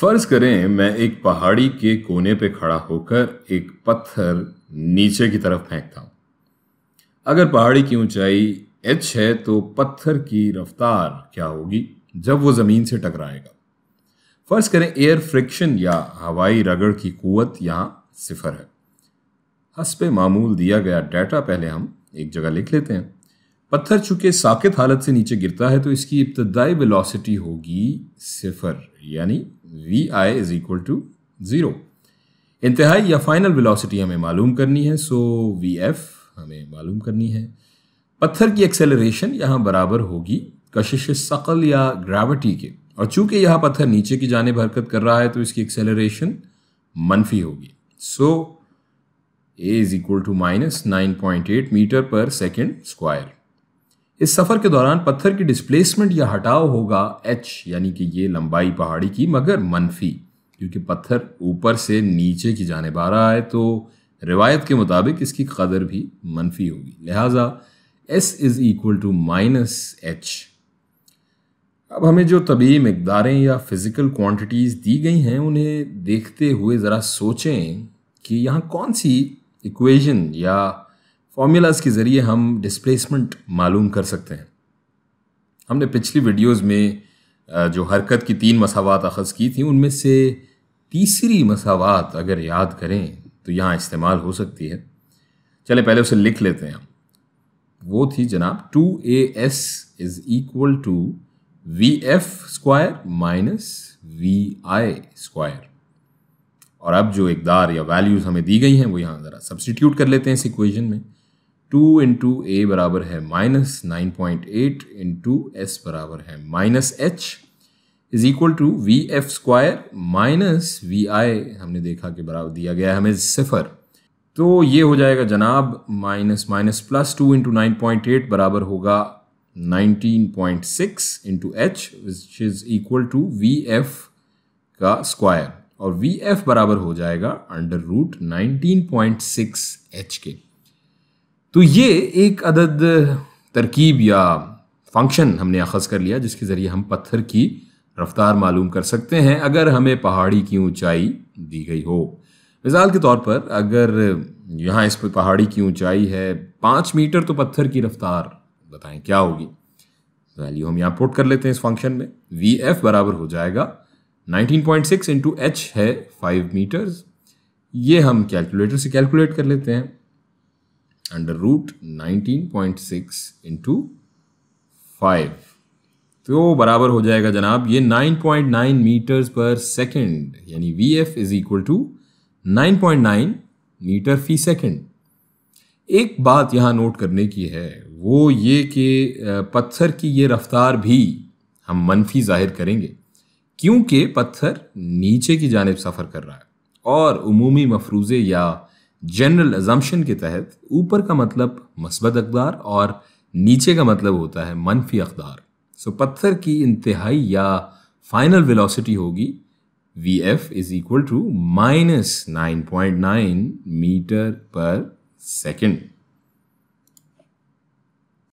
फर्ज करें मैं एक पहाड़ी के कोने पे खड़ा होकर एक पत्थर नीचे की तरफ फेंकता हूँ अगर पहाड़ी की ऊंचाई एच है तो पत्थर की रफ्तार क्या होगी जब वो ज़मीन से टकराएगा फर्ज करें एयर फ्रिक्शन या हवाई रगड़ की कुवत यहाँ सिफर है हंसपे मामूल दिया गया डाटा पहले हम एक जगह लिख लेते हैं पत्थर चूंकि साकेत हालत से नीचे गिरता है तो इसकी इब्तदाई वेलोसिटी होगी सिफर यानी V I is equal to zero इंतहाई या फाइनल वेलोसिटी हमें मालूम करनी है सो वी एफ हमें मालूम करनी है पत्थर की एक्सेलरेशन यहाँ बराबर होगी कशिश सकल या ग्रेविटी के और चूंकि यह पत्थर नीचे की जाने हरकत कर रहा है तो इसकी एक्सेलरेशन मनफी होगी so A is equal to minus nine point eight metre per second square इस सफर के दौरान पत्थर की डिस्प्लेसमेंट या हटाव होगा एच यानी कि ये लंबाई पहाड़ी की मगर मनफी क्योंकि पत्थर ऊपर से नीचे की जाने आ रहा है तो रिवायत के मुताबिक इसकी कदर भी मनफी होगी लिहाजा S is equal to minus H अब हमें जो तबीयी मकदारें या फिज़िकल क्वांटिटीज़ दी गई हैं उन्हें देखते हुए ज़रा सोचें कि यहाँ कौन सी इक्वेशन या फॉर्मूलाज के ज़रिए हम डिस्प्लेसमेंट मालूम कर सकते हैं हमने पिछली वीडियोस में जो हरकत की तीन मसावत अखज़ की थी उनमें से तीसरी मसावत अगर याद करें तो यहाँ इस्तेमाल हो सकती है चले पहले उसे लिख लेते हैं वो थी जनाब two A S is equal to V F square minus V I square और अब जो इकदार या वैल्यूज़ हमें दी गई हैं वो यहाँ ज़रा सब्सटीट्यूट कर लेते हैं इस इक्वेशन में टू इंटू ए बराबर है minus nine point eight into S बराबर है minus H is equal to V F square minus V I हमने देखा कि बराबर दिया गया है हमें सिफर तो ये हो जाएगा जनाब minus minus plus two into nine point eight बराबर होगा nineteen point six into H which is equal to V F का स्क्वायर और वी एफ बराबर हो जाएगा under root nineteen point six H के तो ये एक अदद तरकीब या फंक्शन हमने अखज़ कर लिया जिसके ज़रिए हम पत्थर की रफ्तार मालूम कर सकते हैं अगर हमें पहाड़ी की ऊंचाई दी गई हो मिसाल के तौर पर अगर यहाँ इस पर पहाड़ी की ऊंचाई है पाँच मीटर तो पत्थर की रफ्तार बताएं क्या होगी वैल्यू हम यहाँ पुट कर लेते हैं इस फंक्शन में वी एफ बराबर हो जाएगा 19.6 पॉइंट सिक्स इंटू एच है फाइव मीटर्स ये हम कैलकुलेटर से कैलकुलेट कर लेते हैं under root nineteen point six into five तो बराबर हो जाएगा जनाब ये nine point nine metres per second यानी V F is equal to nine point nine metre फी सेकेंड एक बात यहाँ नोट करने की है वो ये कि पत्थर की ये रफ्तार भी हम मनफी जाहिर करेंगे क्योंकि पत्थर नीचे की जानब सफ़र कर रहा है और उमूमी मफरूज़े या जनरल एजम्पन के तहत ऊपर का मतलब मस्बत अकदार और नीचे का मतलब होता है मनफी अकदार सो पत्थर की इंतहाई या फाइनल वेलोसिटी होगी V F is equal to minus nine point nine metre per second